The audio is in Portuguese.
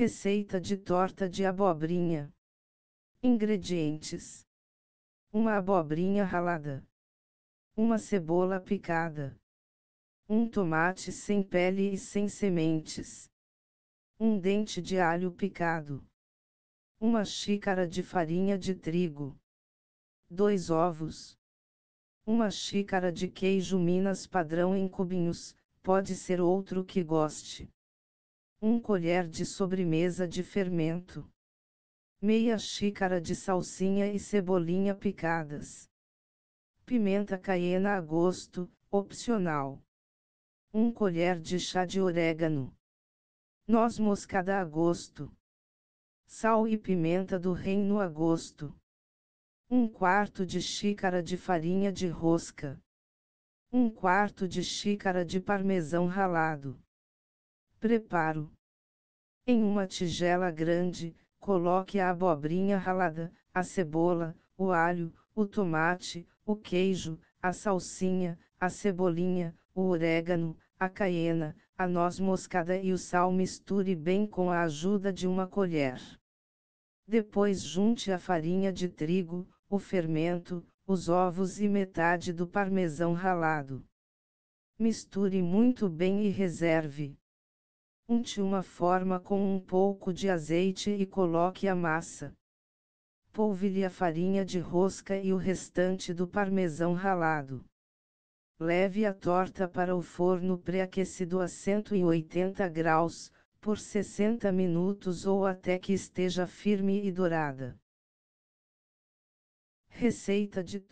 Receita de torta de abobrinha. Ingredientes: uma abobrinha ralada, uma cebola picada, um tomate sem pele e sem sementes, um dente de alho picado, uma xícara de farinha de trigo, dois ovos, uma xícara de queijo Minas padrão em cubinhos, pode ser outro que goste 1 colher de sobremesa de fermento, meia xícara de salsinha e cebolinha picadas, pimenta caiena a gosto, opcional, 1 colher de chá de orégano, noz moscada a gosto, sal e pimenta do reino a gosto, 1 quarto de xícara de farinha de rosca, 1 quarto de xícara de parmesão ralado Preparo. Em uma tigela grande, coloque a abobrinha ralada, a cebola, o alho, o tomate, o queijo, a salsinha, a cebolinha, o orégano, a caiena, a noz moscada e o sal misture bem com a ajuda de uma colher. Depois junte a farinha de trigo, o fermento, os ovos e metade do parmesão ralado. Misture muito bem e reserve. Unte uma forma com um pouco de azeite e coloque a massa. Polvilhe a farinha de rosca e o restante do parmesão ralado. Leve a torta para o forno pré-aquecido a 180 graus, por 60 minutos ou até que esteja firme e dourada. Receita de